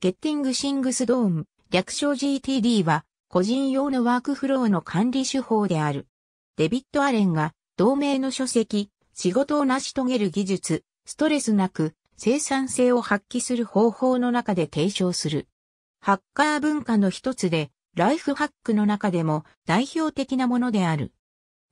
ゲッティングシングスドーム、略称 GTD は、個人用のワークフローの管理手法である。デビッド・アレンが、同名の書籍、仕事を成し遂げる技術、ストレスなく、生産性を発揮する方法の中で提唱する。ハッカー文化の一つで、ライフハックの中でも代表的なものである。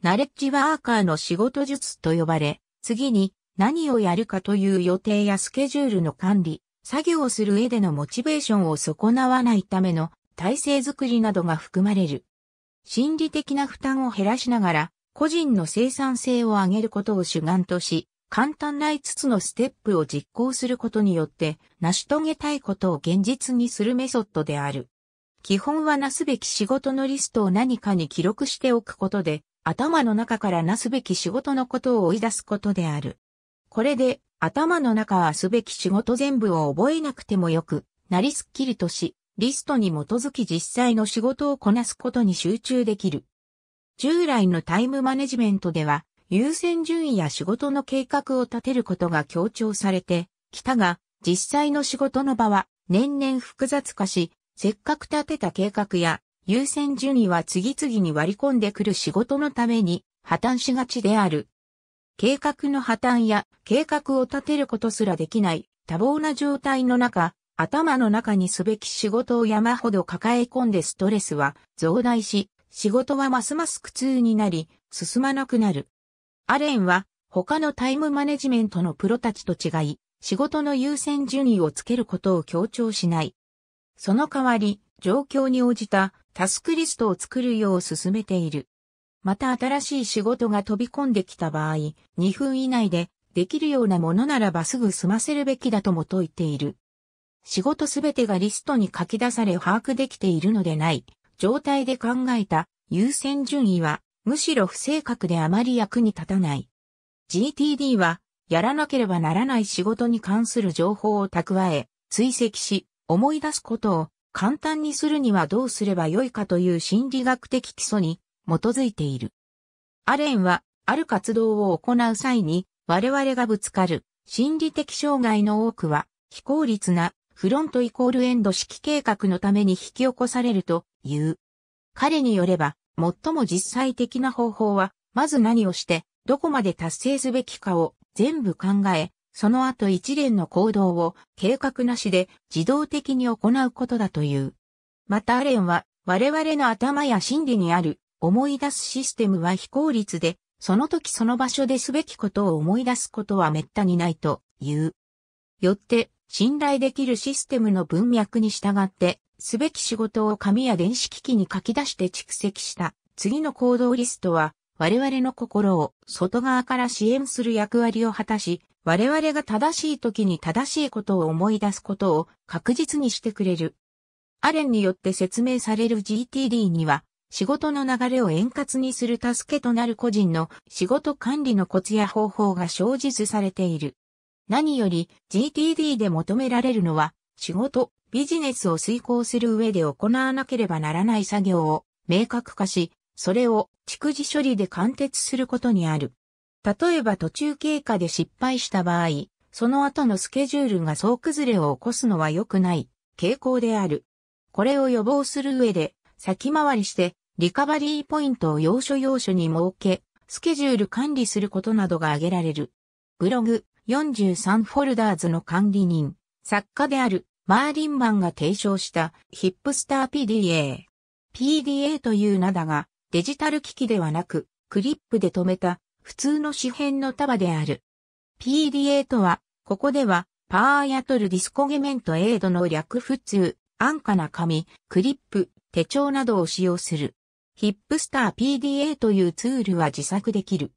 ナレッジワーカーの仕事術と呼ばれ、次に何をやるかという予定やスケジュールの管理、作業をする上でのモチベーションを損なわないための体制づくりなどが含まれる。心理的な負担を減らしながら、個人の生産性を上げることを主眼とし、簡単な5つのステップを実行することによって、成し遂げたいことを現実にするメソッドである。基本はなすべき仕事のリストを何かに記録しておくことで、頭の中からなすべき仕事のことを追い出すことである。これで頭の中はすべき仕事全部を覚えなくてもよく、なりすっきりとし、リストに基づき実際の仕事をこなすことに集中できる。従来のタイムマネジメントでは、優先順位や仕事の計画を立てることが強調されてきたが、実際の仕事の場は年々複雑化し、せっかく立てた計画や優先順位は次々に割り込んでくる仕事のために破綻しがちである。計画の破綻や計画を立てることすらできない多忙な状態の中、頭の中にすべき仕事を山ほど抱え込んでストレスは増大し、仕事はますます苦痛になり、進まなくなる。アレンは他のタイムマネジメントのプロたちと違い、仕事の優先順位をつけることを強調しない。その代わり、状況に応じたタスクリストを作るよう進めている。また新しい仕事が飛び込んできた場合、2分以内でできるようなものならばすぐ済ませるべきだとも説いている。仕事すべてがリストに書き出され把握できているのでない状態で考えた優先順位はむしろ不正確であまり役に立たない。GTD はやらなければならない仕事に関する情報を蓄え、追跡し、思い出すことを簡単にするにはどうすればよいかという心理学的基礎に基づいている。アレンは、ある活動を行う際に、我々がぶつかる心理的障害の多くは、非効率なフロントイコールエンド式計画のために引き起こされるという。彼によれば、最も実際的な方法は、まず何をして、どこまで達成すべきかを全部考え、その後一連の行動を計画なしで自動的に行うことだという。またアレンは我々の頭や心理にある思い出すシステムは非効率で、その時その場所ですべきことを思い出すことは滅多にないという。よって、信頼できるシステムの文脈に従って、すべき仕事を紙や電子機器に書き出して蓄積した次の行動リストは、我々の心を外側から支援する役割を果たし、我々が正しい時に正しいことを思い出すことを確実にしてくれる。アレンによって説明される GTD には、仕事の流れを円滑にする助けとなる個人の仕事管理のコツや方法が生じずされている。何より GTD で求められるのは仕事、ビジネスを遂行する上で行わなければならない作業を明確化し、それを蓄次処理で貫徹することにある。例えば途中経過で失敗した場合、その後のスケジュールが総崩れを起こすのは良くない傾向である。これを予防する上で先回りしてリカバリーポイントを要所要所に設け、スケジュール管理することなどが挙げられる。ブログ43フォルダーズの管理人、作家であるマーリンマンが提唱したヒップスター PDA。PDA という名だが、デジタル機器ではなく、クリップで留めた普通の紙片の束である。PDA とは、ここでは、パーヤトルディスコゲメントエイドの略普通、安価な紙、クリップ、手帳などを使用する。ヒップスター PDA というツールは自作できる。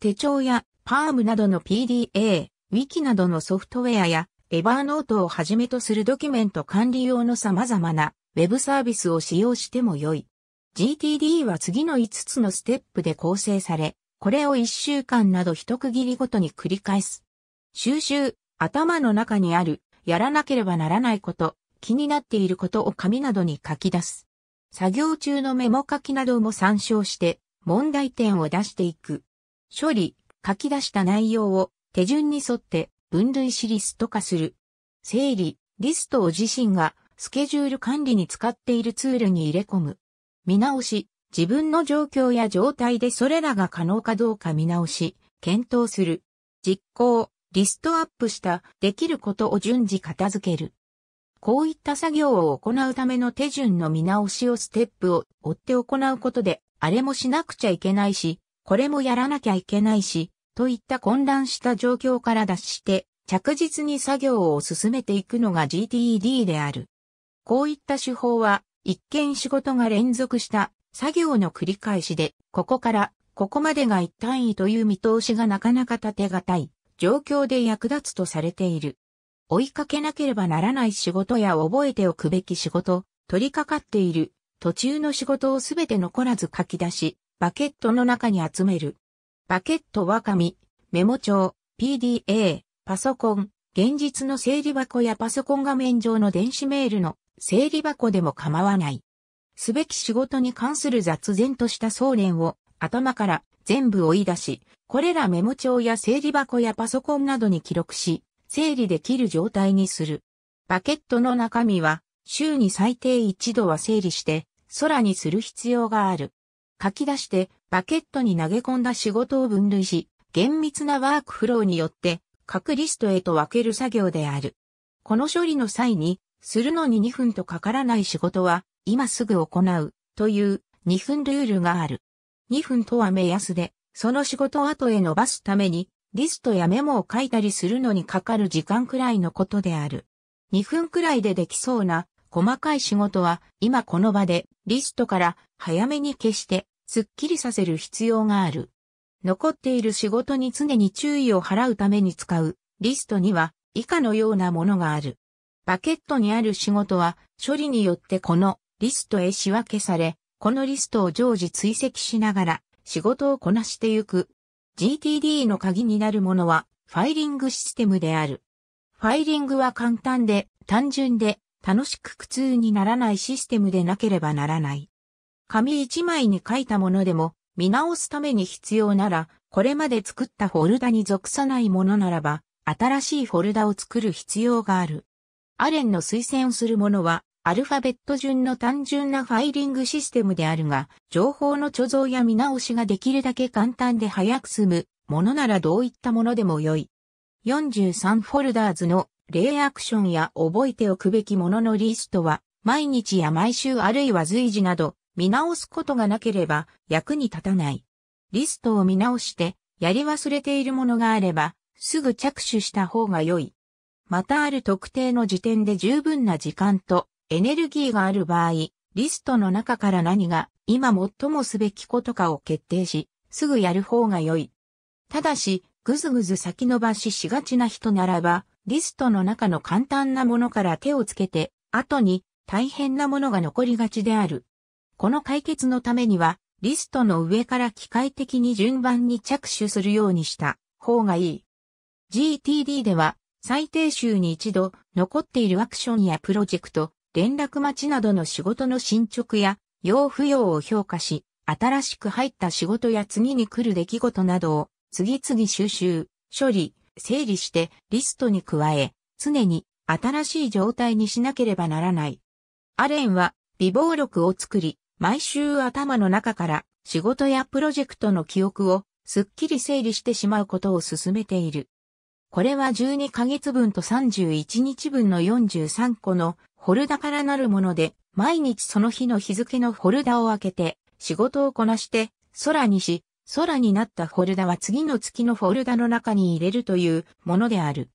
手帳やパームなどの PDA、ウィキなどのソフトウェアやエバーノートをはじめとするドキュメント管理用の様々なウェブサービスを使用しても良い。GTD は次の5つのステップで構成され、これを1週間など一区切りごとに繰り返す。収集、頭の中にある、やらなければならないこと、気になっていることを紙などに書き出す。作業中のメモ書きなども参照して問題点を出していく。処理、書き出した内容を手順に沿って分類しリスト化する。整理、リストを自身がスケジュール管理に使っているツールに入れ込む。見直し、自分の状況や状態でそれらが可能かどうか見直し、検討する。実行、リストアップしたできることを順次片付ける。こういった作業を行うための手順の見直しをステップを追って行うことで、あれもしなくちゃいけないし、これもやらなきゃいけないし、といった混乱した状況から脱して、着実に作業を進めていくのが GTED である。こういった手法は、一見仕事が連続した作業の繰り返しで、ここからここまでが一単位という見通しがなかなか立てがたい状況で役立つとされている。追いかけなければならない仕事や覚えておくべき仕事、取り掛かっている、途中の仕事をすべて残らず書き出し、バケットの中に集める。バケットは紙、メモ帳、PDA、パソコン、現実の整理箱やパソコン画面上の電子メールの整理箱でも構わない。すべき仕事に関する雑然とした総連を頭から全部追い出し、これらメモ帳や整理箱やパソコンなどに記録し、整理できる状態にする。バケットの中身は週に最低一度は整理して空にする必要がある。書き出してバケットに投げ込んだ仕事を分類し、厳密なワークフローによって各リストへと分ける作業である。この処理の際に、するのに2分とかからない仕事は今すぐ行うという2分ルールがある。2分とは目安で、その仕事後へ伸ばすためにリストやメモを書いたりするのにかかる時間くらいのことである。2分くらいでできそうな細かい仕事は今この場でリストから早めに消してスッキリさせる必要がある。残っている仕事に常に注意を払うために使うリストには以下のようなものがある。バケットにある仕事は処理によってこのリストへ仕分けされ、このリストを常時追跡しながら仕事をこなしてゆく GTD の鍵になるものは、ファイリングシステムである。ファイリングは簡単で、単純で、楽しく苦痛にならないシステムでなければならない。紙一枚に書いたものでも、見直すために必要なら、これまで作ったフォルダに属さないものならば、新しいフォルダを作る必要がある。アレンの推薦するものは、アルファベット順の単純なファイリングシステムであるが、情報の貯蔵や見直しができるだけ簡単で早く済むものならどういったものでも良い。43フォルダーズの例アクションや覚えておくべきもののリストは、毎日や毎週あるいは随時など、見直すことがなければ役に立たない。リストを見直して、やり忘れているものがあれば、すぐ着手した方が良い。またある特定の時点で十分な時間とエネルギーがある場合、リストの中から何が今最もすべきことかを決定し、すぐやる方が良い。ただし、ぐずぐず先延ばししがちな人ならば、リストの中の簡単なものから手をつけて、後に大変なものが残りがちである。この解決のためには、リストの上から機械的に順番に着手するようにした方がいい。GTD では、最低週に一度残っているアクションやプロジェクト、連絡待ちなどの仕事の進捗や、要不要を評価し、新しく入った仕事や次に来る出来事などを、次々収集、処理、整理してリストに加え、常に新しい状態にしなければならない。アレンは微暴録を作り、毎週頭の中から仕事やプロジェクトの記憶をすっきり整理してしまうことを進めている。これは12ヶ月分と31日分の43個のホルダからなるもので、毎日その日の日付のフォルダを開けて、仕事をこなして、空にし、空になったフォルダは次の月のフォルダの中に入れるというものである。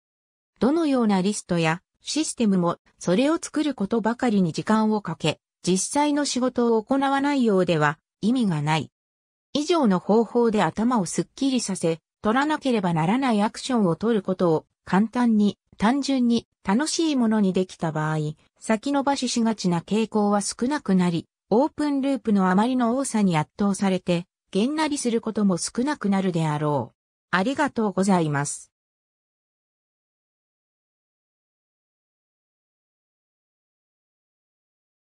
どのようなリストやシステムもそれを作ることばかりに時間をかけ、実際の仕事を行わないようでは意味がない。以上の方法で頭をスッキリさせ、取らなければならないアクションを取ることを簡単に単純に楽しいものにできた場合、先延ばししがちな傾向は少なくなり、オープンループのあまりの多さに圧倒されて、げんなりすることも少なくなるであろう。ありがとうございます。